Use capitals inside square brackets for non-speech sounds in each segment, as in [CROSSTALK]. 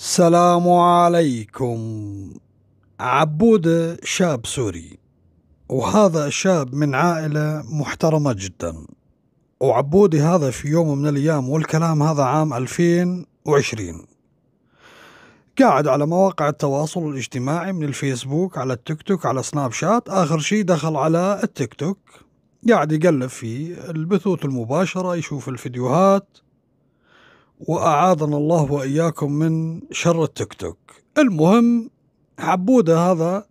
السلام عليكم عبود شاب سوري وهذا شاب من عائلة محترمة جدا وعبودي هذا في يوم من الأيام والكلام هذا عام 2020 قاعد على مواقع التواصل الاجتماعي من الفيسبوك على التيك توك على سناب شات آخر شي دخل على التيك توك قاعد يقلب في البثوث المباشرة يشوف الفيديوهات وأعاذنا الله وإياكم من شر التيك توك المهم عبودة هذا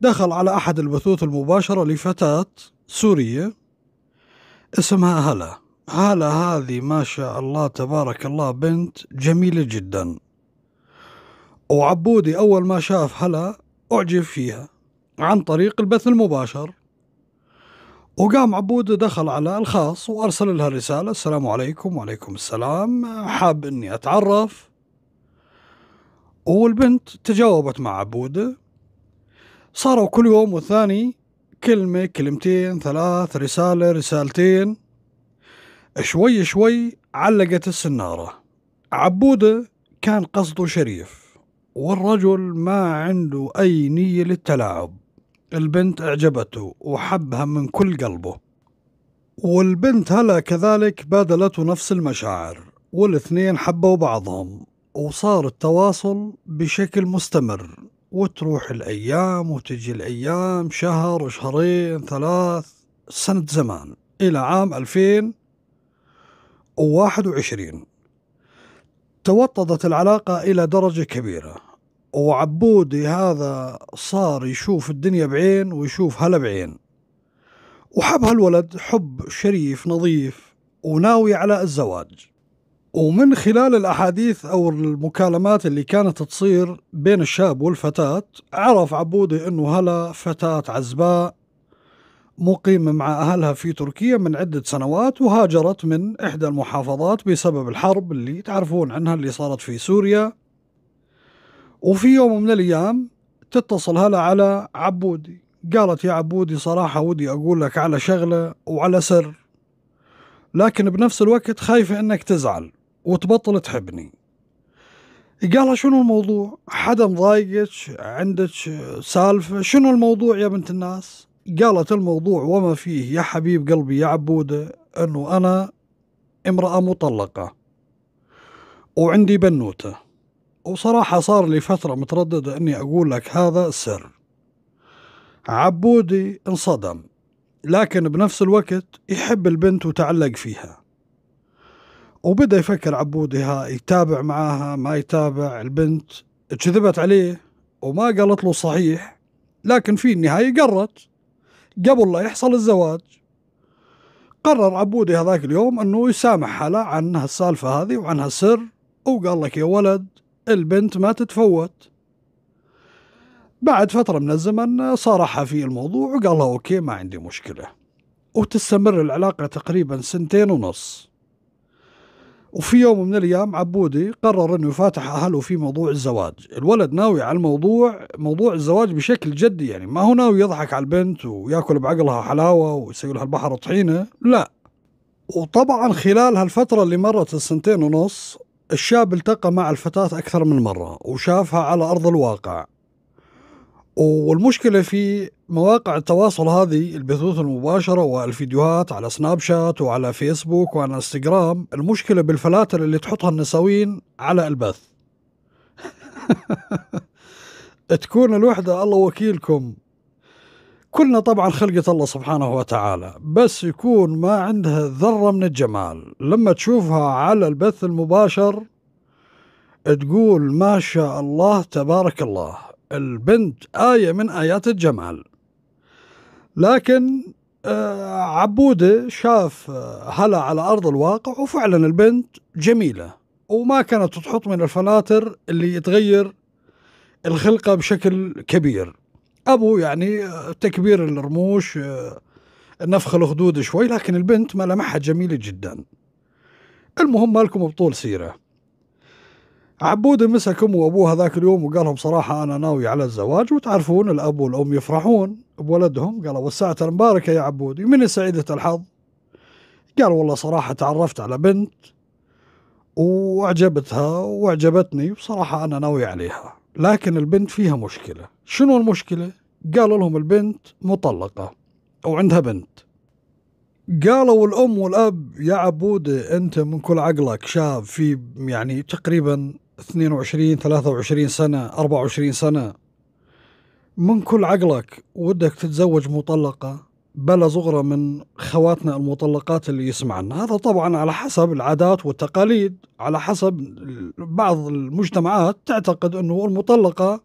دخل على أحد البثوث المباشرة لفتاة سورية اسمها هلا هلا هذه ما شاء الله تبارك الله بنت جميلة جدا وعبودي أول ما شاف هلا أعجب فيها عن طريق البث المباشر وقام عبود دخل على الخاص وارسل لها رساله السلام عليكم وعليكم السلام حاب اني اتعرف والبنت تجاوبت مع عبوده صاروا كل يوم والثاني كلمة كلمتين ثلاث رسالة رسالتين شوي شوي علقت السنارة عبودة كان قصده شريف والرجل ما عنده أي نية للتلاعب البنت أعجبته وحبها من كل قلبه والبنت هلا كذلك بادلته نفس المشاعر والاثنين حبوا بعضهم وصار التواصل بشكل مستمر وتروح الأيام وتجي الأيام شهر وشهرين ثلاث سنة زمان إلى عام 2021 توطدت العلاقة إلى درجة كبيرة وعبودي هذا صار يشوف الدنيا بعين ويشوف هلا بعين وحب هالولد حب شريف نظيف وناوي على الزواج ومن خلال الأحاديث أو المكالمات اللي كانت تصير بين الشاب والفتاة عرف عبودي أنه هلا فتاة عزباء مقيمة مع أهلها في تركيا من عدة سنوات وهاجرت من إحدى المحافظات بسبب الحرب اللي تعرفون عنها اللي صارت في سوريا وفي يوم من الأيام تتصل هلا على عبودي قالت يا عبودي صراحة ودي أقول لك على شغلة وعلى سر لكن بنفس الوقت خايفة إنك تزعل وتبطل تحبني قالها شنو الموضوع حدا مضايقك عندك سالفة شنو الموضوع يا بنت الناس قالت الموضوع وما فيه يا حبيب قلبي يا عبودة أنه أنا امرأة مطلقة وعندي بنوته وصراحة صار لي فترة متردد أني أقول لك هذا السر عبودي انصدم لكن بنفس الوقت يحب البنت وتعلق فيها وبدأ يفكر عبودي ها يتابع معاها ما يتابع البنت كذبت عليه وما قالت له صحيح لكن في النهاية قرت قبل لا يحصل الزواج قرر عبودي هذاك اليوم أنه يسامح هلا عن هالسالفة هذه وعن هالسر وقال لك يا ولد البنت ما تتفوت بعد فترة من الزمن صارحها في الموضوع وقال لها أوكي ما عندي مشكلة وتستمر العلاقة تقريبا سنتين ونص وفي يوم من الأيام عبودي قرر أنه يفاتح أهله في موضوع الزواج الولد ناوي على الموضوع موضوع الزواج بشكل جدي يعني ما هو ناوي يضحك على البنت ويأكل بعقلها حلاوة ويسوي لها البحر طحينة لا وطبعا خلال هالفترة اللي مرت السنتين ونص الشاب التقى مع الفتاة أكثر من مرة وشافها على أرض الواقع والمشكلة في مواقع التواصل هذه البثوث المباشرة والفيديوهات على سناب شات وعلى فيسبوك وعلى انستغرام المشكلة بالفلاتر اللي تحطها النسوين على البث [LAUGHS] تكون الوحدة الله وكيلكم كلنا طبعا خلقة الله سبحانه وتعالى بس يكون ما عندها ذرة من الجمال لما تشوفها على البث المباشر تقول ما شاء الله تبارك الله البنت آية من آيات الجمال لكن آه، عبودة شاف آه، هلا على أرض الواقع وفعلا البنت جميلة وما كانت تحط من الفلاتر اللي تغير الخلقة بشكل كبير ابو يعني آه، تكبير الرموش آه، نفخ الخدود شوي لكن البنت ملامحها جميله جدا المهم مالكم بطول سيره عبود مسك امه وابوها ذاك اليوم وقال لهم صراحه انا ناوي على الزواج وتعرفون الاب والام يفرحون بولدهم قالوا والساعه المباركه يا عبودي من سعيده الحظ قال والله صراحه تعرفت على بنت واعجبتها واعجبتني وصراحه انا ناوي عليها لكن البنت فيها مشكلة شنو المشكلة؟ قالوا لهم البنت مطلقة أو عندها بنت قالوا الأم والأب يا عبودة أنت من كل عقلك شاب في يعني تقريبا 22 23 سنة 24 سنة من كل عقلك ودك تتزوج مطلقة بلا زغرة من خواتنا المطلقات اللي يسمعن هذا طبعا على حسب العادات والتقاليد على حسب بعض المجتمعات تعتقد أنه المطلقة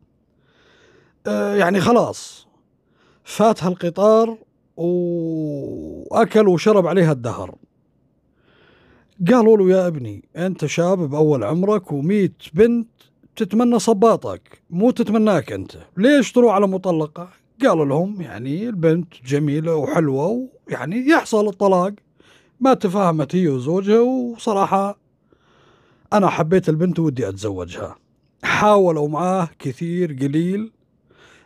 آه، يعني خلاص فاتها القطار وأكل وشرب عليها الدهر قالوا له يا ابني أنت شاب بأول عمرك وميت بنت تتمنى صباطك مو تتمناك أنت ليش تروح على مطلقة قالوا لهم يعني البنت جميلة وحلوة ويعني يحصل الطلاق ما تفاهمت هي وزوجها وصراحة أنا حبيت البنت ودي أتزوجها حاولوا معاه كثير قليل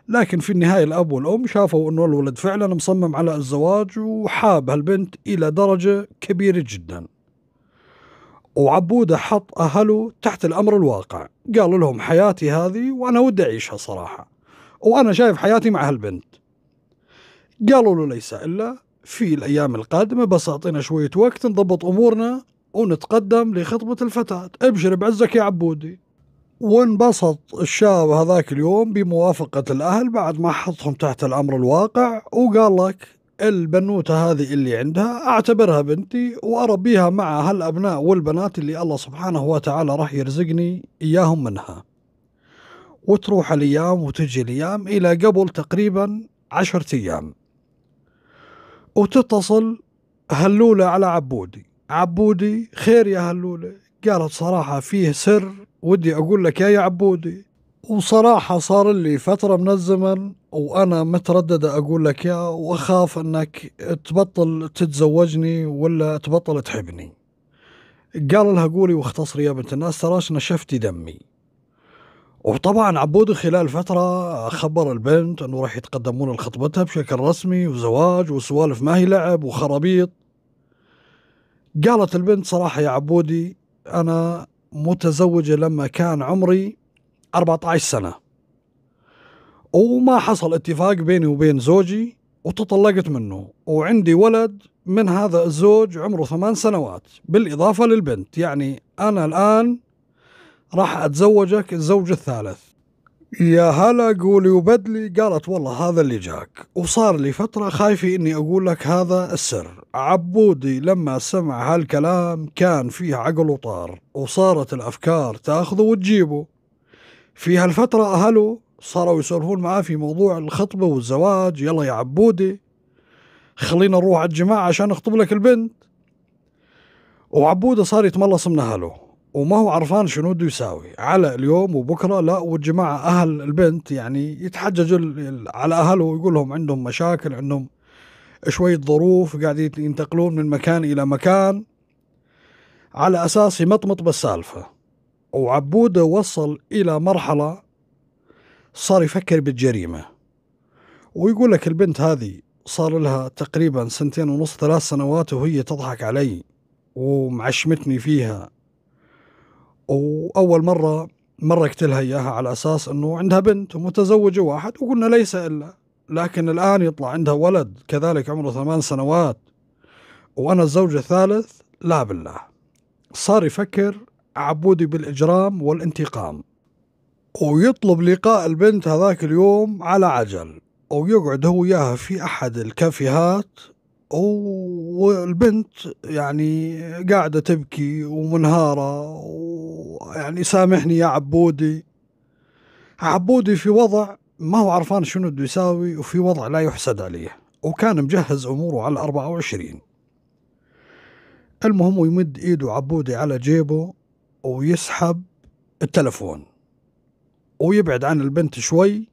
لكن في النهاية الأب والأم شافوا أنه الولد فعلا مصمم على الزواج وحاب هالبنت إلى درجة كبيرة جدا وعبودة حط أهله تحت الأمر الواقع قالوا لهم حياتي هذه وأنا ودي أعيشها صراحة وأنا شايف حياتي مع هالبنت قالوا له ليس إلا في الأيام القادمة بس أعطينا شوية وقت نضبط أمورنا ونتقدم لخطبة الفتاة ابشر بعزك يا عبودي وانبسط الشاب هذاك اليوم بموافقة الأهل بعد ما حطهم تحت الأمر الواقع وقال لك البنوتة هذه اللي عندها أعتبرها بنتي وأربيها مع هالأبناء والبنات اللي الله سبحانه وتعالى راح يرزقني إياهم منها وتروح الايام وتجي الايام الى قبل تقريبا عشرة ايام وتتصل هلولة على عبودي عبودي خير يا هلولة قالت صراحة فيه سر ودي أقول لك يا عبودي وصراحة صار لي فترة من الزمن وأنا مترددة أقول لك يا وأخاف أنك تبطل تتزوجني ولا تبطل تحبني قال لها قولي واختصري يا بنت الناس تراش نشفتي دمي وطبعا عبودي خلال فترة خبر البنت أنه راح يتقدمون لخطبتها بشكل رسمي وزواج وسوالف ما هي لعب وخرابيط قالت البنت صراحة يا عبودي أنا متزوجة لما كان عمري 14 سنة وما حصل اتفاق بيني وبين زوجي وتطلقت منه وعندي ولد من هذا الزوج عمره ثمان سنوات بالإضافة للبنت يعني أنا الآن راح اتزوجك الزوج الثالث يا هلا قولي وبدلي قالت والله هذا اللي جاك وصار لي فترة خايفة اني اقول لك هذا السر عبودي لما سمع هالكلام كان فيه عقل وطار وصارت الافكار تاخذه وتجيبه في هالفترة اهله صاروا يسولفون معاه في موضوع الخطبة والزواج يلا يا عبودي خلينا نروح على الجماعة عشان نخطب لك البنت وعبودة صار يتملص من أهله وما هو عرفان شنو بده يساوي على اليوم وبكره لا والجماعه اهل البنت يعني يتحججوا على اهله ويقول لهم عندهم مشاكل عندهم شويه ظروف قاعدين ينتقلون من مكان الى مكان على اساس يمطمط بالسالفه وعبوده وصل الى مرحله صار يفكر بالجريمه ويقول لك البنت هذه صار لها تقريبا سنتين ونص ثلاث سنوات وهي تضحك علي ومعشمتني فيها واول مره مركت لها اياها على اساس انه عندها بنت ومتزوجه واحد وقلنا ليس الا لكن الان يطلع عندها ولد كذلك عمره ثمان سنوات وانا الزوج الثالث لا بالله صار يفكر عبودي بالاجرام والانتقام ويطلب لقاء البنت هذاك اليوم على عجل ويقعد هو وياها في احد الكافيهات والبنت يعني قاعدة تبكي ومنهارة ويعني سامحني يا عبودي عبودي في وضع ما هو عرفان شنو بده يساوي وفي وضع لا يحسد عليه وكان مجهز أموره على 24 المهم يمد إيده عبودي على جيبه ويسحب التلفون ويبعد عن البنت شوي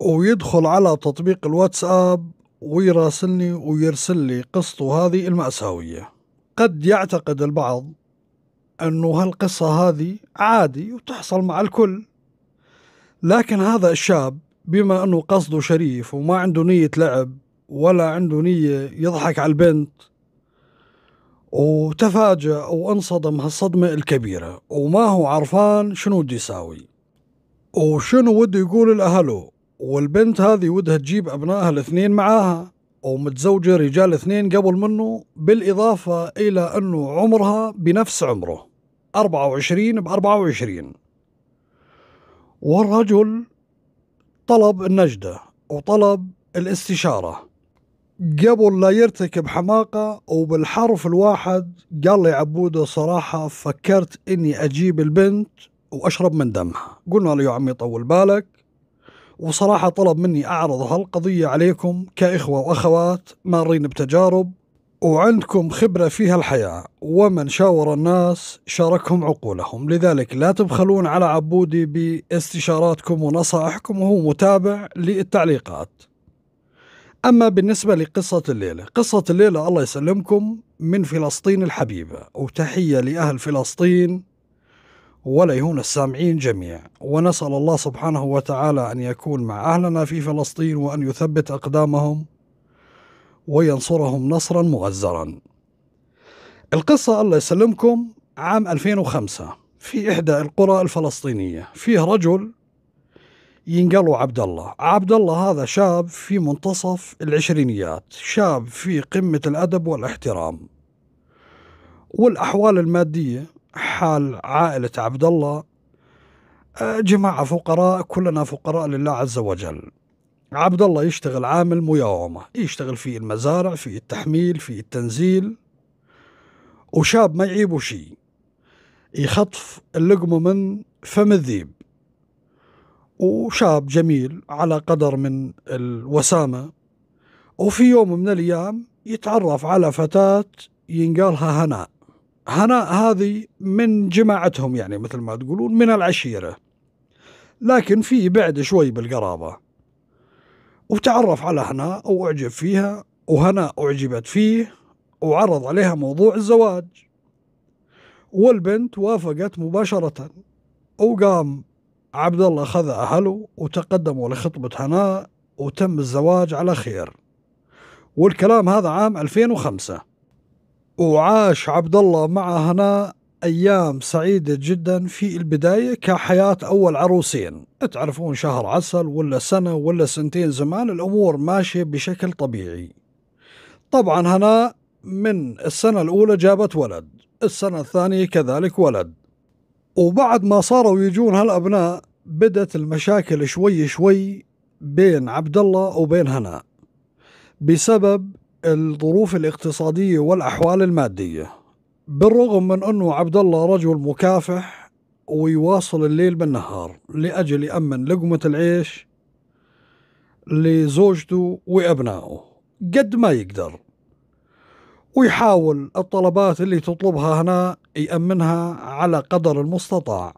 ويدخل على تطبيق الواتساب ويراسلني ويرسل لي قصته هذه المأساوية قد يعتقد البعض أنه هالقصة هذه عادي وتحصل مع الكل لكن هذا الشاب بما أنه قصده شريف وما عنده نية لعب ولا عنده نية يضحك على البنت وتفاجأ وانصدم هالصدمة الكبيرة وما هو عرفان شنو بده يساوي وشنو بده يقول لأهله والبنت هذه ودها تجيب أبنائها الاثنين معاها ومتزوجة رجال اثنين قبل منه بالإضافة إلى أنه عمرها بنفس عمره 24 ب 24 والرجل طلب النجدة وطلب الاستشارة قبل لا يرتكب حماقة وبالحرف الواحد قال لي عبودة صراحة فكرت إني أجيب البنت وأشرب من دمها قلنا له يا عمي طول بالك وصراحة طلب مني أعرض هالقضية عليكم كإخوة وأخوات مارين بتجارب وعندكم خبرة فيها الحياة ومن شاور الناس شاركهم عقولهم لذلك لا تبخلون على عبودي باستشاراتكم ونصائحكم وهو متابع للتعليقات أما بالنسبة لقصة الليلة قصة الليلة الله يسلمكم من فلسطين الحبيبة وتحية لأهل فلسطين ولا يهون السامعين جميع ونسأل الله سبحانه وتعالى أن يكون مع أهلنا في فلسطين وأن يثبت أقدامهم وينصرهم نصرا مؤزرا القصة الله يسلمكم عام 2005 في إحدى القرى الفلسطينية فيه رجل ينقلوا عبد الله عبد الله هذا شاب في منتصف العشرينيات شاب في قمة الأدب والاحترام والأحوال المادية حال عائلة عبد الله آه، جماعة فقراء كلنا فقراء لله عز وجل عبد الله يشتغل عامل مياومة يشتغل في المزارع في التحميل في التنزيل وشاب ما يعيبه شيء يخطف اللقمة من فم الذيب وشاب جميل على قدر من الوسامة وفي يوم من الأيام يتعرف على فتاة ينقالها هناء هناء هذه من جماعتهم يعني مثل ما تقولون من العشيرة لكن في بعد شوي بالقرابة وتعرف على هناء وأعجب فيها وهناء أعجبت فيه وعرض عليها موضوع الزواج والبنت وافقت مباشرة وقام عبد الله خذ أهله وتقدموا لخطبة هناء وتم الزواج على خير والكلام هذا عام 2005 وعاش عبد الله مع هناء أيام سعيدة جدا في البداية كحياة أول عروسين تعرفون شهر عسل ولا سنة ولا سنتين زمان الأمور ماشية بشكل طبيعي طبعا هناء من السنة الأولى جابت ولد السنة الثانية كذلك ولد وبعد ما صاروا يجون هالأبناء بدت المشاكل شوي شوي بين عبد الله وبين هناء بسبب الظروف الاقتصادية والأحوال المادية بالرغم من أنه عبد الله رجل مكافح ويواصل الليل بالنهار لأجل يأمن لقمة العيش لزوجته وأبنائه قد ما يقدر ويحاول الطلبات اللي تطلبها هنا يأمنها على قدر المستطاع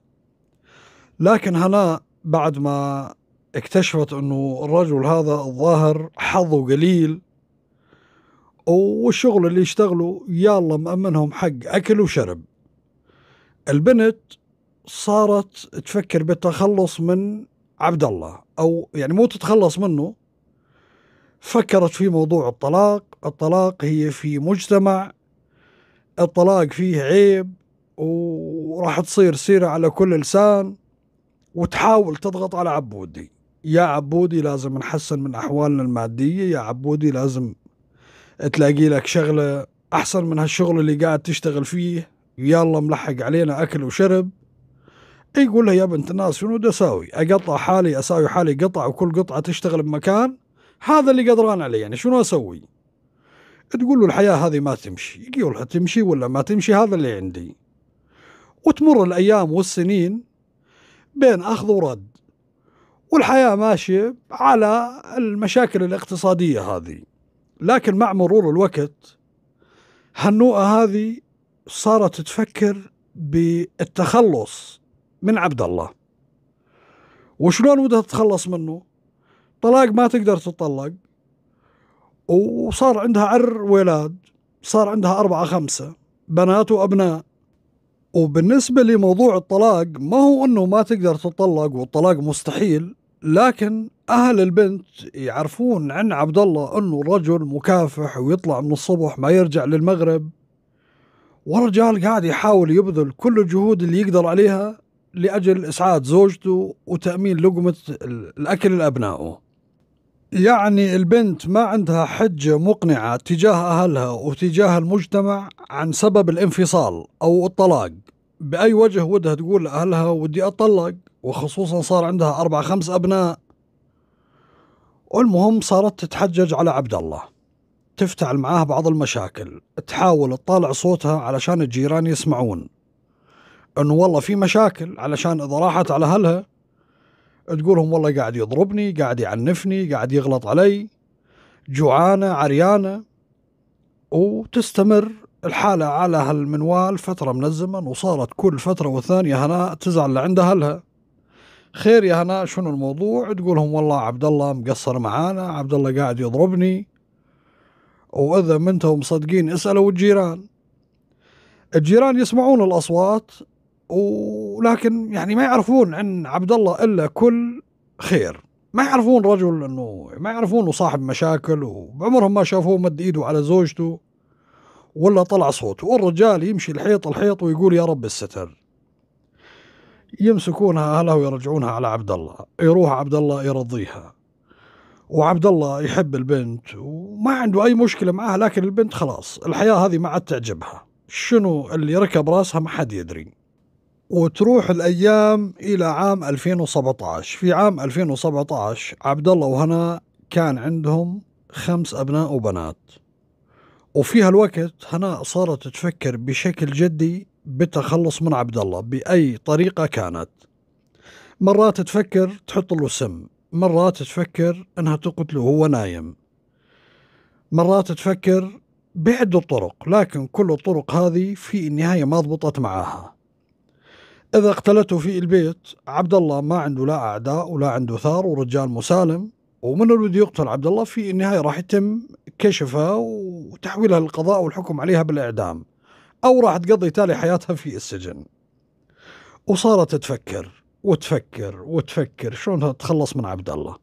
لكن هنا بعد ما اكتشفت أنه الرجل هذا الظاهر حظه قليل والشغل اللي يشتغلوا يلا مأمنهم حق أكل وشرب البنت صارت تفكر بالتخلص من عبد الله أو يعني مو تتخلص منه فكرت في موضوع الطلاق الطلاق هي في مجتمع الطلاق فيه عيب وراح تصير سيرة على كل لسان وتحاول تضغط على عبودي يا عبودي لازم نحسن من أحوالنا المادية يا عبودي لازم تلاقي لك شغله احسن من هالشغل اللي قاعد تشتغل فيه يلا ملحق علينا اكل وشرب يقول لها يا بنت الناس شنو بدي أساوي اقطع حالي اساوي حالي قطع وكل قطعه تشتغل بمكان هذا اللي قدران عليه يعني شنو اسوي؟ تقول له الحياه هذه ما تمشي، يقول لها تمشي ولا ما تمشي هذا اللي عندي. وتمر الايام والسنين بين اخذ ورد. والحياه ماشيه على المشاكل الاقتصاديه هذه. لكن مع مرور الوقت هنوءة هذه صارت تفكر بالتخلص من عبد الله وشلون بدها تتخلص منه طلاق ما تقدر تطلق وصار عندها عر ولاد صار عندها أربعة خمسة بنات وأبناء وبالنسبة لموضوع الطلاق ما هو أنه ما تقدر تطلق والطلاق مستحيل لكن اهل البنت يعرفون عن عبد الله انه رجل مكافح ويطلع من الصبح ما يرجع للمغرب ورجال قاعد يحاول يبذل كل الجهود اللي يقدر عليها لاجل اسعاد زوجته وتامين لقمه الاكل لابنائه يعني البنت ما عندها حجه مقنعه تجاه اهلها وتجاه المجتمع عن سبب الانفصال او الطلاق باي وجه ودها تقول لاهلها ودي اطلق وخصوصا صار عندها أربع خمس أبناء والمهم صارت تتحجج على عبد الله تفتعل معاه بعض المشاكل تحاول تطالع صوتها علشان الجيران يسمعون انه والله في مشاكل علشان اذا راحت على اهلها تقولهم والله قاعد يضربني قاعد يعنفني قاعد يغلط علي جوعانة عريانة وتستمر الحالة على هالمنوال فترة من الزمن وصارت كل فترة والثانية هناء تزعل لعند أهلها خير يا هنا شنو الموضوع تقولهم والله عبد الله مقصر معانا عبد الله قاعد يضربني واذا منتهم مصدقين اسالوا الجيران الجيران يسمعون الاصوات ولكن يعني ما يعرفون عن عبد الله الا كل خير ما يعرفون رجل انه ما يعرفونه صاحب مشاكل وعمرهم ما شافوه مد ايده على زوجته ولا طلع صوته والرجال يمشي الحيط الحيط ويقول يا رب الستر يمسكونها أهلها ويرجعونها على عبد الله يروح عبد الله يرضيها وعبد الله يحب البنت وما عنده أي مشكلة معها لكن البنت خلاص الحياة هذه ما عاد تعجبها شنو اللي ركب راسها ما حد يدري وتروح الأيام إلى عام 2017 في عام 2017 عبد الله وهنا كان عندهم خمس أبناء وبنات وفي هالوقت هناء صارت تفكر بشكل جدي بالتخلص من عبد الله باي طريقه كانت مرات تفكر تحط له سم مرات تفكر انها تقتله وهو نايم مرات تفكر بعدة طرق لكن كل الطرق هذه في النهاية ما ضبطت معاها إذا اقتلته في البيت عبد الله ما عنده لا أعداء ولا عنده ثار ورجال مسالم ومن اللي بده يقتل عبد الله في النهاية راح يتم كشفها وتحويلها للقضاء والحكم عليها بالإعدام أو راح تقضي تالي حياتها في السجن وصارت تفكر وتفكر وتفكر شلون تتخلص من عبد الله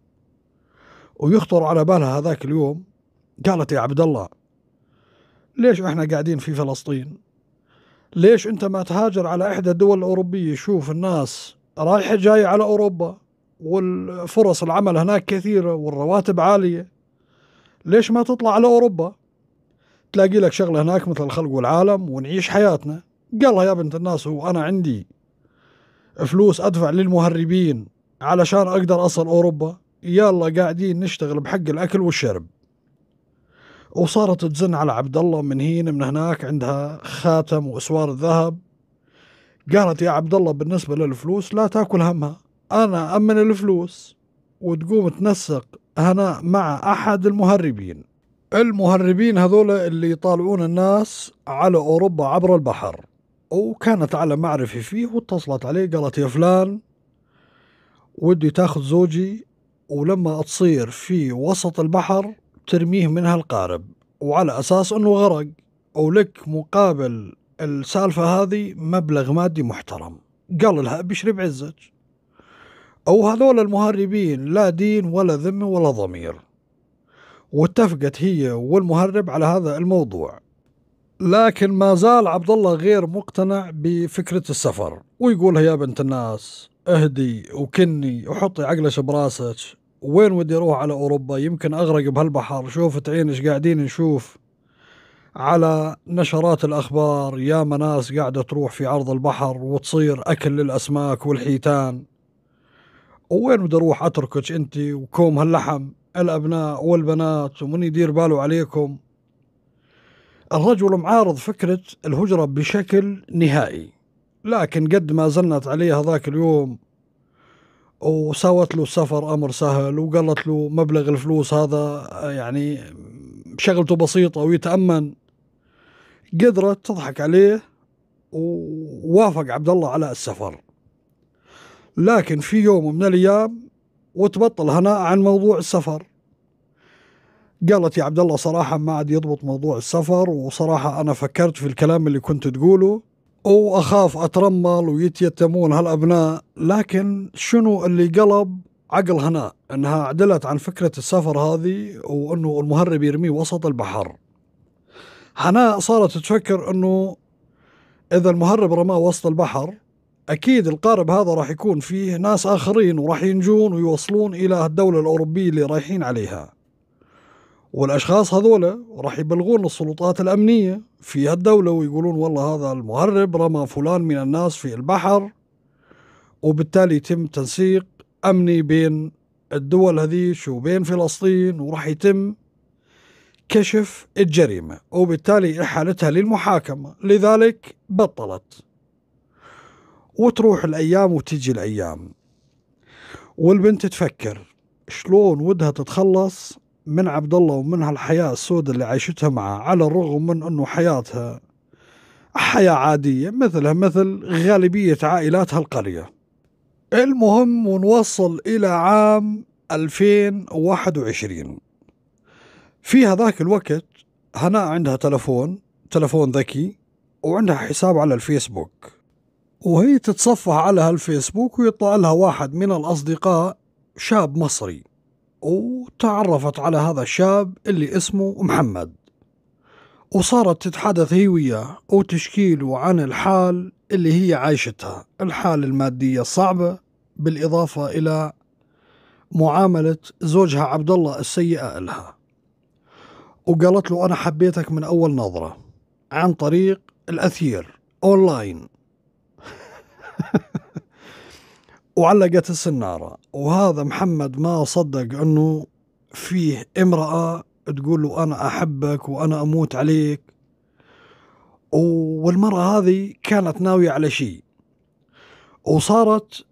ويخطر على بالها هذاك اليوم قالت يا عبد الله ليش احنا قاعدين في فلسطين ليش انت ما تهاجر على احدى الدول الاوروبيه شوف الناس رايحه جايه على اوروبا والفرص العمل هناك كثيره والرواتب عاليه ليش ما تطلع على اوروبا تلاقي لك شغله هناك مثل الخلق والعالم ونعيش حياتنا قال يا بنت الناس هو انا عندي فلوس ادفع للمهربين علشان اقدر اصل اوروبا يلا قاعدين نشتغل بحق الاكل والشرب وصارت تزن على عبد الله من هنا من هناك عندها خاتم واسوار الذهب قالت يا عبد الله بالنسبه للفلوس لا تاكل همها انا امن الفلوس وتقوم تنسق هنا مع احد المهربين المهربين هذول اللي يطالعون الناس على أوروبا عبر البحر وكانت على معرفة فيه واتصلت عليه قالت يا فلان ودي تاخذ زوجي ولما تصير في وسط البحر ترميه من هالقارب وعلى أساس أنه غرق ولك مقابل السالفة هذه مبلغ مادي محترم قال لها بشرب عزك أو هذول المهربين لا دين ولا ذمة ولا ضمير واتفقت هي والمهرب على هذا الموضوع لكن ما زال عبد الله غير مقتنع بفكرة السفر ويقولها يا بنت الناس اهدي وكني وحطي عقلش براسك وين ودي اروح على اوروبا يمكن اغرق بهالبحر شوفت ايش قاعدين نشوف على نشرات الاخبار يا ناس قاعده تروح في عرض البحر وتصير اكل للاسماك والحيتان وين بدي اروح اتركك انت وكوم هاللحم الأبناء والبنات ومن يدير باله عليكم الرجل معارض فكرة الهجرة بشكل نهائي لكن قد ما زنت عليه هذاك اليوم وساوت له السفر أمر سهل وقالت له مبلغ الفلوس هذا يعني شغلته بسيطة ويتأمن قدرت تضحك عليه ووافق عبد الله على السفر لكن في يوم من الأيام وتبطل هناء عن موضوع السفر قالت يا عبد الله صراحة ما عاد يضبط موضوع السفر وصراحة أنا فكرت في الكلام اللي كنت تقوله وأخاف أترمل ويتيتمون هالأبناء لكن شنو اللي قلب عقل هناء أنها عدلت عن فكرة السفر هذه وأنه المهرب يرميه وسط البحر هناء صارت تفكر أنه إذا المهرب رماه وسط البحر اكيد القارب هذا راح يكون فيه ناس اخرين وراح ينجون ويوصلون الى الدوله الاوروبيه اللي رايحين عليها والاشخاص هذولا راح يبلغون السلطات الامنيه في هالدوله ويقولون والله هذا المهرب رمى فلان من الناس في البحر وبالتالي يتم تنسيق امني بين الدول هذيش وبين فلسطين وراح يتم كشف الجريمه وبالتالي احالتها للمحاكمه لذلك بطلت وتروح الايام وتجي الايام والبنت تفكر شلون ودها تتخلص من عبد الله ومن هالحياه السوداء اللي عايشتها معه على الرغم من انه حياتها حياه عاديه مثلها مثل غالبيه عائلات هالقريه المهم ونوصل الى عام 2021 في هذاك الوقت هناء عندها تلفون تلفون ذكي وعندها حساب على الفيسبوك وهي تتصفح على هالفيسبوك ويطلع لها واحد من الأصدقاء شاب مصري وتعرفت على هذا الشاب اللي اسمه محمد وصارت تتحدث هي وياه وتشكيله عن الحال اللي هي عايشتها الحال المادية الصعبة بالإضافة إلى معاملة زوجها عبد الله السيئة لها وقالت له أنا حبيتك من أول نظرة عن طريق الأثير أونلاين وعلقت السناره وهذا محمد ما صدق انه فيه امراه تقول له انا احبك وانا اموت عليك والمراه هذه كانت ناويه على شيء وصارت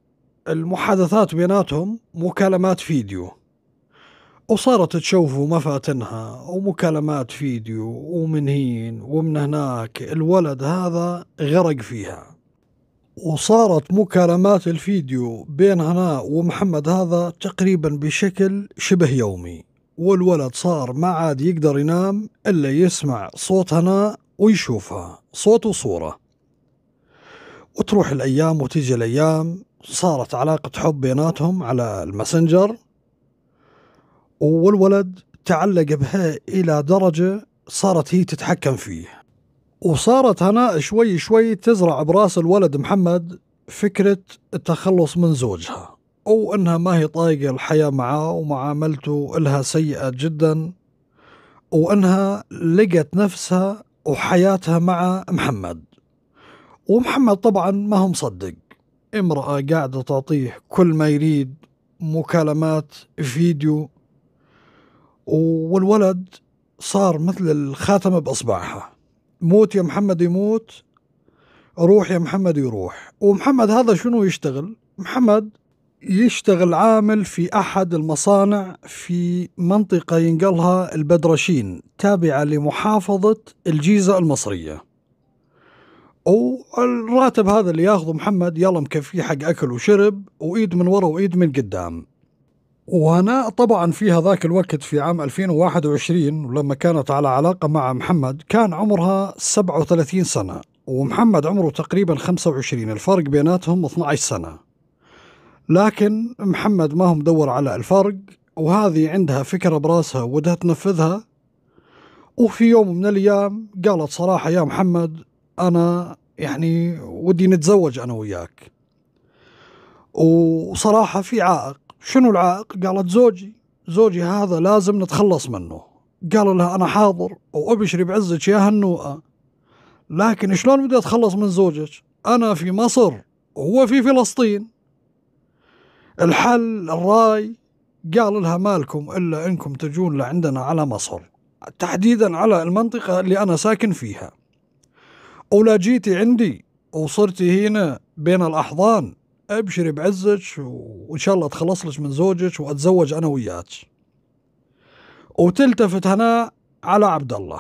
المحادثات بيناتهم مكالمات فيديو وصارت تشوفوا مفاتنها ومكالمات فيديو ومن هين ومن هناك الولد هذا غرق فيها وصارت مكالمات الفيديو بين هناء ومحمد هذا تقريبا بشكل شبه يومي والولد صار ما عاد يقدر ينام إلا يسمع صوت هناء ويشوفها صوت وصورة وتروح الأيام وتيجي الأيام صارت علاقة حب بيناتهم على الماسنجر والولد تعلق بها إلى درجة صارت هي تتحكم فيه وصارت هناء شوي شوي تزرع براس الولد محمد فكرة التخلص من زوجها أو أنها ما هي طايقة الحياة معاه ومعاملته إلها سيئة جدا وأنها لقت نفسها وحياتها مع محمد ومحمد طبعا ما هو مصدق امرأة قاعدة تعطيه كل ما يريد مكالمات فيديو والولد صار مثل الخاتمة بإصبعها موت يا محمد يموت روح يا محمد يروح ومحمد هذا شنو يشتغل محمد يشتغل عامل في أحد المصانع في منطقة ينقلها البدرشين تابعة لمحافظة الجيزة المصرية والراتب هذا اللي ياخذه محمد يلا مكفيه حق أكل وشرب وإيد من ورا وإيد من قدام وانا طبعا في هذاك الوقت في عام 2021 ولما كانت على علاقه مع محمد كان عمرها 37 سنه ومحمد عمره تقريبا 25 الفرق بيناتهم 12 سنه لكن محمد ما هو مدور على الفرق وهذه عندها فكره براسها ودها تنفذها وفي يوم من الايام قالت صراحه يا محمد انا يعني ودي نتزوج انا وياك وصراحه في عائق شنو العائق؟ قالت زوجي زوجي هذا لازم نتخلص منه قال لها أنا حاضر وأبشري بعزك يا هنوءة لكن شلون بدي أتخلص من زوجك؟ أنا في مصر وهو في فلسطين الحل الراي قال لها مالكم إلا إنكم تجون لعندنا على مصر تحديدا على المنطقة اللي أنا ساكن فيها ولا جيتي عندي وصرتي هنا بين الأحضان ابشري بعزك وان شاء الله تخلص لك من زوجك واتزوج انا وياك وتلتفت هنا على عبد الله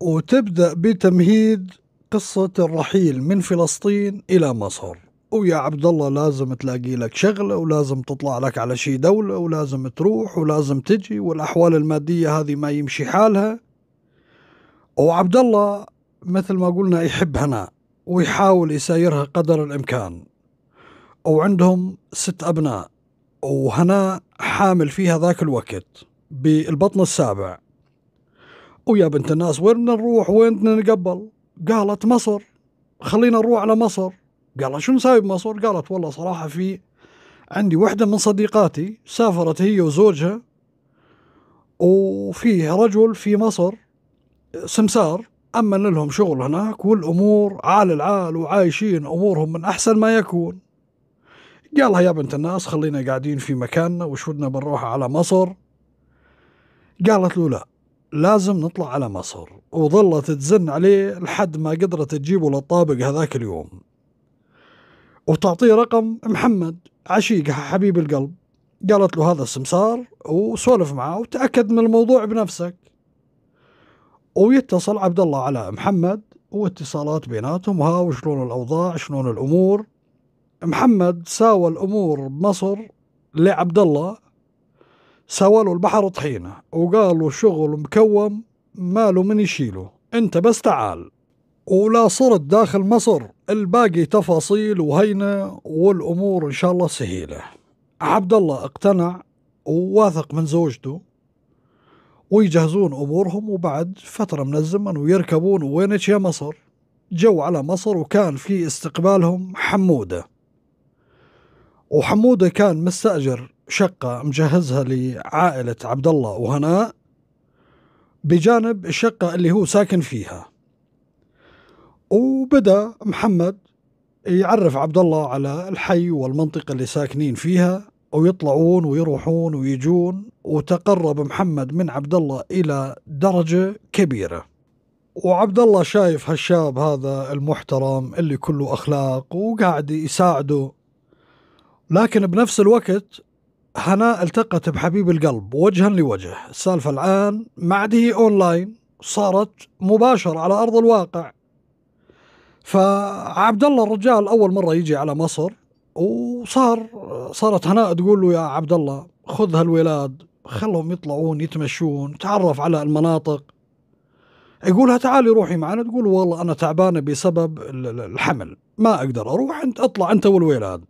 وتبدا بتمهيد قصه الرحيل من فلسطين الى مصر ويا عبد الله لازم تلاقي لك شغله ولازم تطلع لك على شي دوله ولازم تروح ولازم تجي والاحوال الماديه هذه ما يمشي حالها وعبد الله مثل ما قلنا يحب هنا ويحاول يسايرها قدر الامكان وعندهم ست أبناء وهنا حامل فيها ذاك الوقت بالبطن السابع ويا بنت الناس وين بدنا نروح وين بدنا نقبل قالت مصر خلينا نروح على مصر قال شو نساوي بمصر قالت والله صراحة في عندي وحدة من صديقاتي سافرت هي وزوجها وفيه رجل في مصر سمسار أمن لهم شغل هناك والأمور عال العال وعايشين أمورهم من أحسن ما يكون قال يا بنت الناس خلينا قاعدين في مكاننا وش ودنا بنروح على مصر قالت له لا لازم نطلع على مصر وظلت تزن عليه لحد ما قدرت تجيبه للطابق هذاك اليوم وتعطيه رقم محمد عشيقها حبيب القلب قالت له هذا السمسار وسولف معاه وتأكد من الموضوع بنفسك ويتصل عبد الله على محمد واتصالات بيناتهم ها وشلون الأوضاع شلون الأمور محمد ساوى الامور بمصر لعبد الله سوى له البحر طحينه وقالوا شغل مكوم ماله من يشيله انت بس تعال ولا صرت داخل مصر الباقي تفاصيل وهينة والأمور إن شاء الله سهيلة عبد الله اقتنع وواثق من زوجته ويجهزون أمورهم وبعد فترة من الزمن ويركبون وينك يا مصر جو على مصر وكان في استقبالهم حمودة وحموده كان مستاجر شقه مجهزها لعائله عبد الله وهناء بجانب الشقه اللي هو ساكن فيها وبدا محمد يعرف عبد الله على الحي والمنطقه اللي ساكنين فيها ويطلعون ويروحون ويجون وتقرب محمد من عبد الله الى درجه كبيره وعبد الله شايف هالشاب هذا المحترم اللي كله اخلاق وقاعد يساعده لكن بنفس الوقت هناء التقت بحبيب القلب وجها لوجه السالفة الآن ما عاد هي أونلاين صارت مباشرة على أرض الواقع فعبد الله الرجال أول مرة يجي على مصر وصار صارت هناء تقول له يا عبد الله خذ هالولاد خلهم يطلعون يتمشون تعرف على المناطق يقولها تعالي روحي معنا تقول والله أنا تعبانة بسبب الحمل ما أقدر أروح أنت أطلع أنت والولاد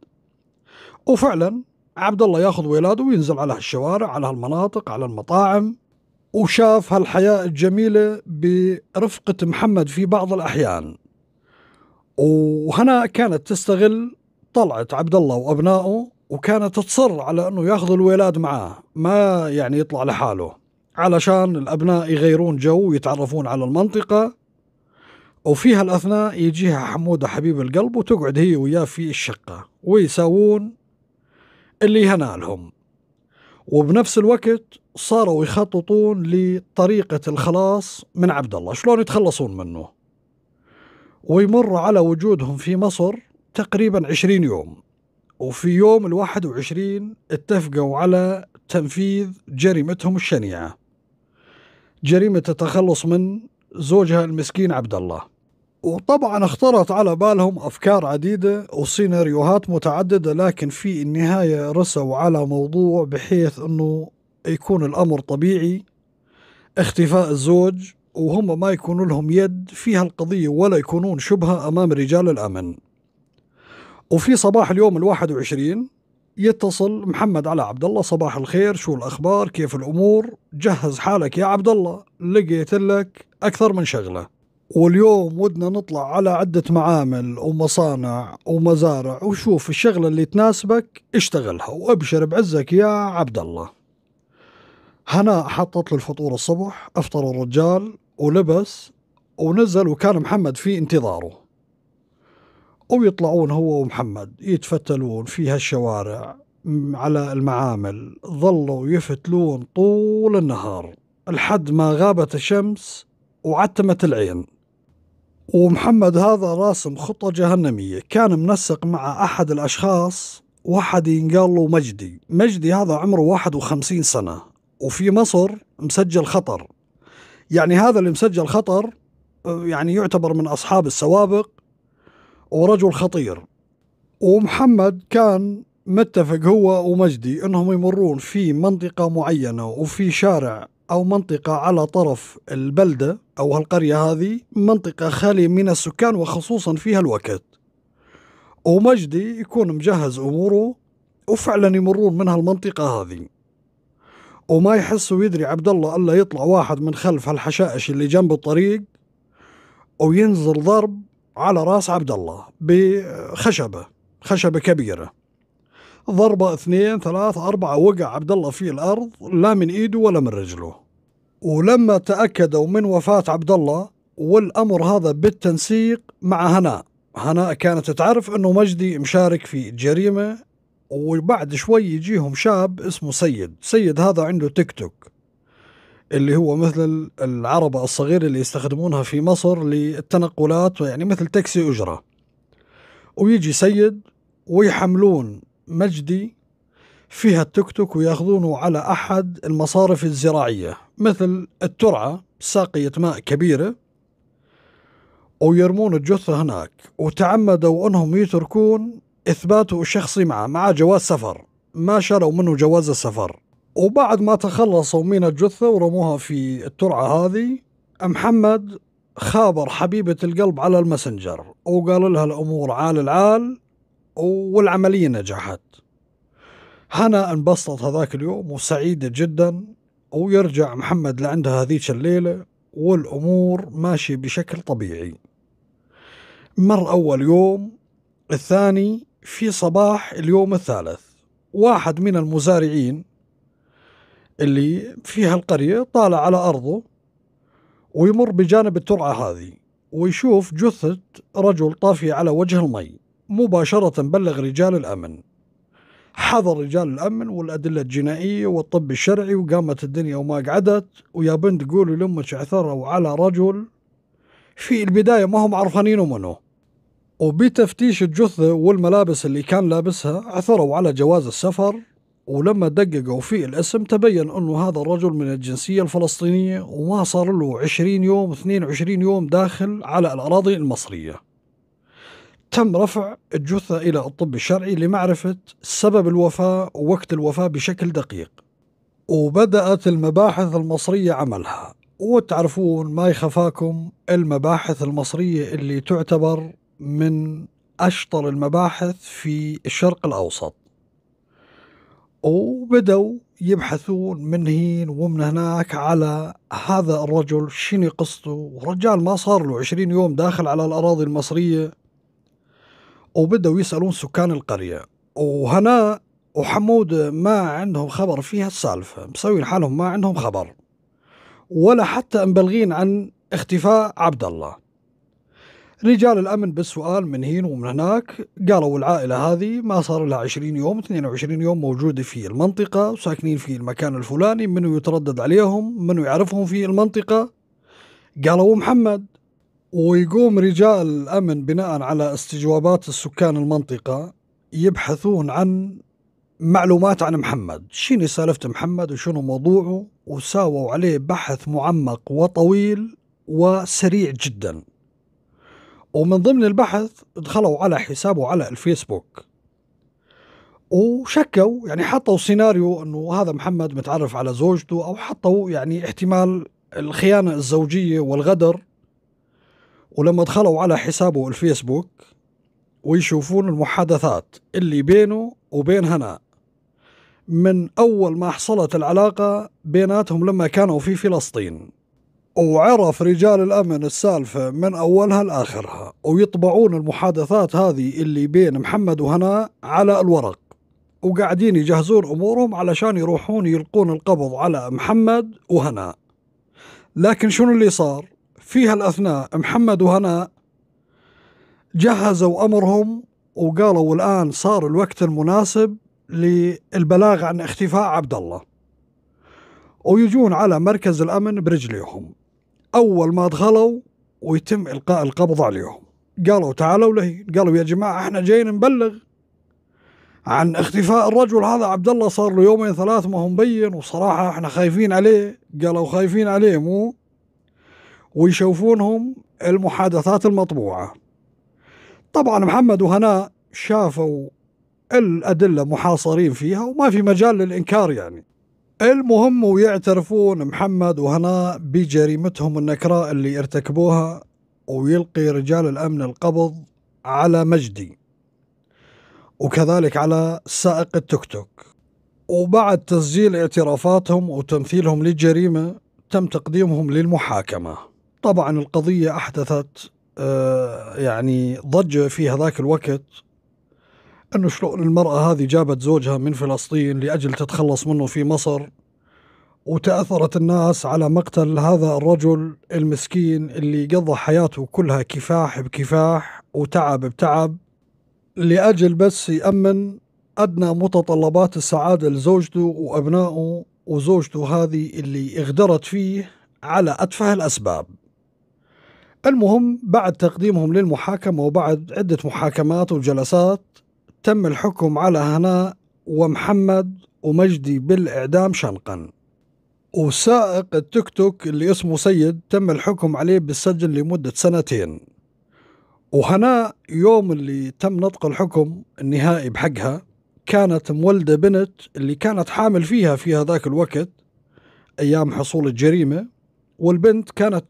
وفعلا عبد الله ياخذ ولاده وينزل على هالشوارع على هالمناطق على المطاعم وشاف هالحياة الجميلة برفقة محمد في بعض الأحيان وهنا كانت تستغل طلعت عبد الله وأبنائه وكانت تصر على أنه ياخذ الولاد معاه ما يعني يطلع لحاله علشان الأبناء يغيرون جو ويتعرفون على المنطقة وفي هالأثناء يجيها حمودة حبيب القلب وتقعد هي وياه في الشقة ويساوون اللي ينالهم وبنفس الوقت صاروا يخططون لطريقة الخلاص من عبد الله شلون يتخلصون منه ويمر على وجودهم في مصر تقريبا عشرين يوم وفي يوم الواحد وعشرين اتفقوا على تنفيذ جريمتهم الشنيعة جريمة التخلص من زوجها المسكين عبد الله وطبعا اخترت على بالهم أفكار عديدة وسيناريوهات متعددة لكن في النهاية رسوا على موضوع بحيث أنه يكون الأمر طبيعي اختفاء الزوج وهم ما يكون لهم يد في هالقضية ولا يكونون شبهة أمام رجال الأمن وفي صباح اليوم الواحد وعشرين يتصل محمد على عبد الله صباح الخير شو الأخبار كيف الأمور جهز حالك يا عبد الله لقيت لك أكثر من شغلة واليوم ودنا نطلع على عدة معامل ومصانع ومزارع وشوف الشغلة اللي تناسبك اشتغلها وابشر بعزك يا عبد الله هناء حطت له الفطور الصبح افطر الرجال ولبس ونزل وكان محمد في انتظاره ويطلعون هو ومحمد يتفتلون في هالشوارع على المعامل ظلوا يفتلون طول النهار لحد ما غابت الشمس وعتمت العين ومحمد هذا راسم خطة جهنمية كان منسق مع أحد الأشخاص واحد ينقال له مجدي مجدي هذا عمره 51 سنة وفي مصر مسجل خطر يعني هذا اللي مسجل خطر يعني يعتبر من أصحاب السوابق ورجل خطير ومحمد كان متفق هو ومجدي انهم يمرون في منطقه معينه وفي شارع أو منطقة على طرف البلدة أو القرية هذه منطقة خالية من السكان وخصوصا فيها الوكت ومجدي يكون مجهز أموره وفعلا يمرون من هالمنطقة هذه وما يحس ويدري عبد الله الا يطلع واحد من خلف هالحشائش اللي جنب الطريق وينزل ضرب على راس عبد الله بخشبه خشبه كبيره ضربة اثنين ثلاث أربعة وقع عبد الله في الأرض لا من إيده ولا من رجله ولما تأكدوا من وفاة عبد الله والأمر هذا بالتنسيق مع هناء هناء كانت تعرف أنه مجدي مشارك في جريمة وبعد شوي يجيهم شاب اسمه سيد سيد هذا عنده تيك توك اللي هو مثل العربة الصغيرة اللي يستخدمونها في مصر للتنقلات يعني مثل تاكسي أجرة ويجي سيد ويحملون مجدي فيها التوك توك وياخذونه على أحد المصارف الزراعية مثل الترعة ساقية ماء كبيرة ويرمون الجثة هناك وتعمدوا أنهم يتركون إثباته الشخصي معه مع جواز سفر ما شروا منه جواز السفر وبعد ما تخلصوا من الجثة ورموها في الترعة هذه محمد خابر حبيبة القلب على المسنجر وقال لها الأمور عال العال والعملية نجحت هنا انبسطت هذاك اليوم وسعيدة جدا ويرجع محمد لعندها هذيك الليلة والأمور ماشية بشكل طبيعي مر أول يوم الثاني في صباح اليوم الثالث واحد من المزارعين اللي في هالقرية طالع على أرضه ويمر بجانب الترعة هذه ويشوف جثة رجل طافية على وجه المي مباشرة بلغ رجال الأمن حضر رجال الأمن والأدلة الجنائية والطب الشرعي وقامت الدنيا وما قعدت ويا بنت قولي لأمك عثروا على رجل في البداية ما هم عرفانين منه وبتفتيش الجثة والملابس اللي كان لابسها عثروا على جواز السفر ولما دققوا في الاسم تبين أنه هذا الرجل من الجنسية الفلسطينية وما صار له 20 يوم 22 يوم داخل على الأراضي المصرية تم رفع الجثة إلى الطب الشرعي لمعرفة سبب الوفاة ووقت الوفاة بشكل دقيق وبدأت المباحث المصرية عملها وتعرفون ما يخفاكم المباحث المصرية اللي تعتبر من أشطر المباحث في الشرق الأوسط وبدوا يبحثون من هين ومن هناك على هذا الرجل شنو قصته رجال ما صار له عشرين يوم داخل على الأراضي المصرية وبدأوا يسألون سكان القرية وهناء وحمود ما عندهم خبر فيها السالفة مسوين حالهم ما عندهم خبر ولا حتى مبلغين عن اختفاء عبد الله رجال الأمن بالسؤال من هين ومن هناك قالوا العائلة هذه ما صار لها 20 يوم 22 يوم موجودة في المنطقة وساكنين في المكان الفلاني منو يتردد عليهم منو يعرفهم في المنطقة قالوا محمد ويقوم رجال الأمن بناء على استجوابات السكان المنطقة يبحثون عن معلومات عن محمد شيني سالفة محمد وشنو موضوعه وساووا عليه بحث معمق وطويل وسريع جدا ومن ضمن البحث دخلوا على حسابه على الفيسبوك وشكوا يعني حطوا سيناريو انه هذا محمد متعرف على زوجته او حطوا يعني احتمال الخيانه الزوجيه والغدر ولما دخلوا على حسابه الفيسبوك ويشوفون المحادثات اللي بينه وبين هنا من أول ما حصلت العلاقة بيناتهم لما كانوا في فلسطين وعرف رجال الأمن السالفة من أولها لآخرها ويطبعون المحادثات هذه اللي بين محمد وهناء على الورق وقاعدين يجهزون أمورهم علشان يروحون يلقون القبض على محمد وهناء لكن شنو اللي صار؟ في هالأثناء محمد وهنا جهزوا أمرهم وقالوا الآن صار الوقت المناسب للبلاغ عن اختفاء عبد الله ويجون على مركز الأمن برجليهم أول ما دخلوا ويتم إلقاء القبض عليهم قالوا تعالوا له قالوا يا جماعة احنا جايين نبلغ عن اختفاء الرجل هذا عبد الله صار له يومين ثلاث ما هو مبين وصراحة احنا خايفين عليه قالوا خايفين عليه مو ويشوفونهم المحادثات المطبوعة طبعا محمد وهناء شافوا الأدلة محاصرين فيها وما في مجال للإنكار يعني المهم ويعترفون محمد وهناء بجريمتهم النكراء اللي ارتكبوها ويلقي رجال الأمن القبض على مجدي وكذلك على سائق التوك توك وبعد تسجيل اعترافاتهم وتمثيلهم للجريمة تم تقديمهم للمحاكمة طبعا القضية أحدثت آه، يعني ضجة في هذاك الوقت أنه شلون المرأة هذه جابت زوجها من فلسطين لأجل تتخلص منه في مصر وتأثرت الناس على مقتل هذا الرجل المسكين اللي قضى حياته كلها كفاح بكفاح وتعب بتعب لأجل بس يأمن أدنى متطلبات السعادة لزوجته وأبنائه وزوجته هذه اللي اغدرت فيه على أتفه الأسباب المهم بعد تقديمهم للمحاكمة وبعد عدة محاكمات وجلسات تم الحكم على هناء ومحمد ومجدي بالإعدام شنقا وسائق التيك توك اللي اسمه سيد تم الحكم عليه بالسجن لمدة سنتين وهناء يوم اللي تم نطق الحكم النهائي بحقها كانت مولدة بنت اللي كانت حامل فيها في هذاك الوقت أيام حصول الجريمة والبنت كانت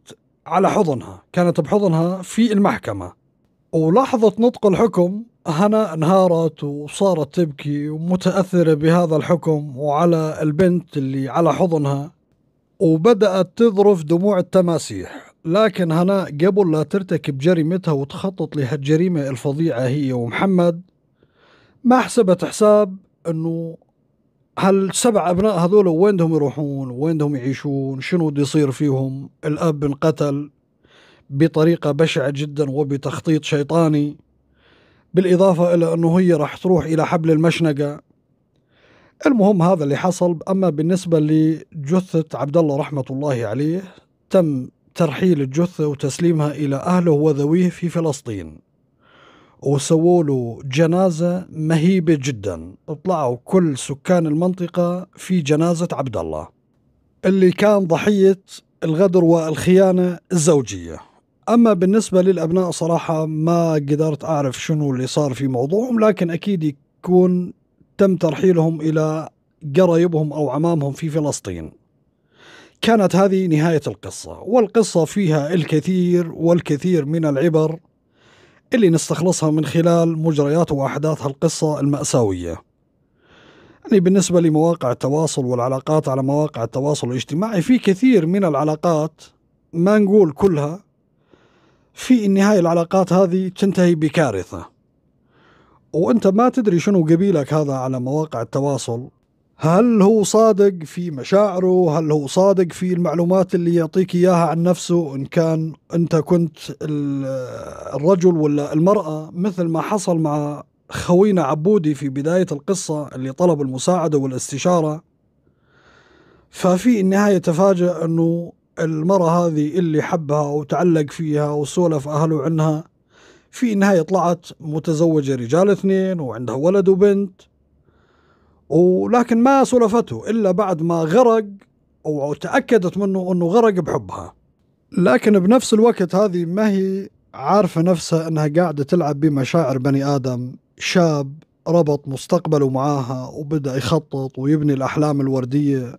على حضنها كانت بحضنها في المحكمة ولحظة نطق الحكم هنا انهارت وصارت تبكي ومتأثرة بهذا الحكم وعلى البنت اللي على حضنها وبدأت تذرف دموع التماسيح لكن هنا قبل لا ترتكب جريمتها وتخطط لهالجريمة الفظيعة هي ومحمد ما حسبت حساب انه هالسبع ابناء هذول وين بدهم يروحون؟ وين بدهم يعيشون؟ شنو بده يصير فيهم؟ الاب انقتل بطريقه بشعه جدا وبتخطيط شيطاني بالاضافه الى انه هي راح تروح الى حبل المشنقه المهم هذا اللي حصل اما بالنسبه لجثه عبد الله رحمه الله عليه تم ترحيل الجثه وتسليمها الى اهله وذويه في فلسطين وسووا له جنازة مهيبة جدا طلعوا كل سكان المنطقة في جنازة عبد الله اللي كان ضحية الغدر والخيانة الزوجية أما بالنسبة للأبناء صراحة ما قدرت أعرف شنو اللي صار في موضوعهم لكن أكيد يكون تم ترحيلهم إلى قرايبهم أو عمامهم في فلسطين كانت هذه نهاية القصة والقصة فيها الكثير والكثير من العبر اللي نستخلصها من خلال مجريات وأحداث هالقصة المأساوية يعني بالنسبة لمواقع التواصل والعلاقات على مواقع التواصل الاجتماعي في كثير من العلاقات ما نقول كلها في النهاية العلاقات هذه تنتهي بكارثة وانت ما تدري شنو قبيلك هذا على مواقع التواصل هل هو صادق في مشاعره هل هو صادق في المعلومات اللي يعطيك إياها عن نفسه إن كان أنت كنت الرجل ولا المرأة مثل ما حصل مع خوينا عبودي في بداية القصة اللي طلب المساعدة والاستشارة ففي النهاية تفاجأ أنه المرأة هذه اللي حبها وتعلق فيها وسولف أهله عنها في النهاية طلعت متزوجة رجال اثنين وعندها ولد وبنت ولكن ما سلفته إلا بعد ما غرق أو تأكدت منه أنه غرق بحبها لكن بنفس الوقت هذه ما هي عارفة نفسها أنها قاعدة تلعب بمشاعر بني آدم شاب ربط مستقبله معاها وبدأ يخطط ويبني الأحلام الوردية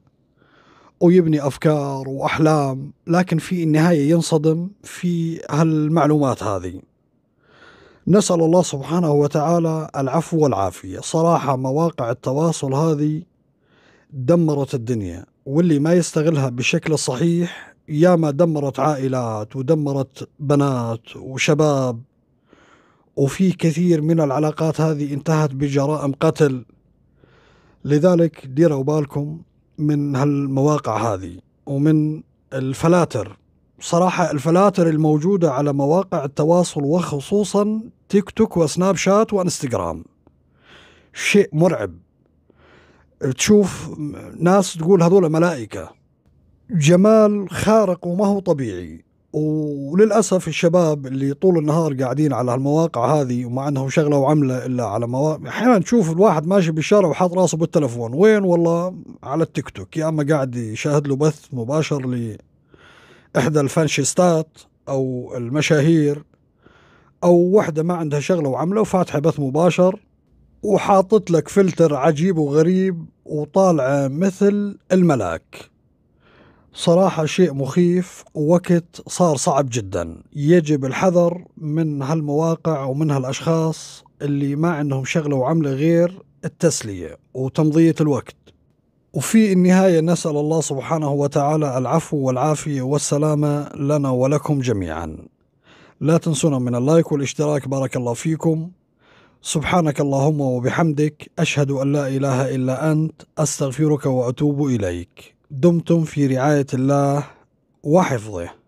ويبني أفكار وأحلام لكن في النهاية ينصدم في هالمعلومات هذه نسأل الله سبحانه وتعالى العفو والعافية صراحة مواقع التواصل هذه دمرت الدنيا واللي ما يستغلها بشكل صحيح ياما دمرت عائلات ودمرت بنات وشباب وفي كثير من العلاقات هذه انتهت بجرائم قتل لذلك ديروا بالكم من هالمواقع هذه ومن الفلاتر صراحة الفلاتر الموجودة على مواقع التواصل وخصوصا تيك توك وسناب شات وانستغرام شيء مرعب تشوف ناس تقول هذول ملائكة جمال خارق وما هو طبيعي وللأسف الشباب اللي طول النهار قاعدين على المواقع هذه وما عندهم شغلة وعملة إلا على مواقع أحيانا تشوف الواحد ماشي بالشارع وحاط راسه بالتلفون وين والله على التيك توك يا أما قاعد يشاهد له بث مباشر لإحدى الفانشيستات أو المشاهير او وحده ما عندها شغله وعمله وفاتحه بث مباشر وحاطت لك فلتر عجيب وغريب وطالعه مثل الملاك صراحة شيء مخيف ووقت صار صعب جدا يجب الحذر من هالمواقع ومن هالأشخاص اللي ما عندهم شغلة وعملة غير التسلية وتمضية الوقت وفي النهاية نسأل الله سبحانه وتعالى العفو والعافية والسلامة لنا ولكم جميعا لا تنسونا من اللايك والاشتراك بارك الله فيكم سبحانك اللهم وبحمدك أشهد أن لا إله إلا أنت أستغفرك وأتوب إليك دمتم في رعاية الله وحفظه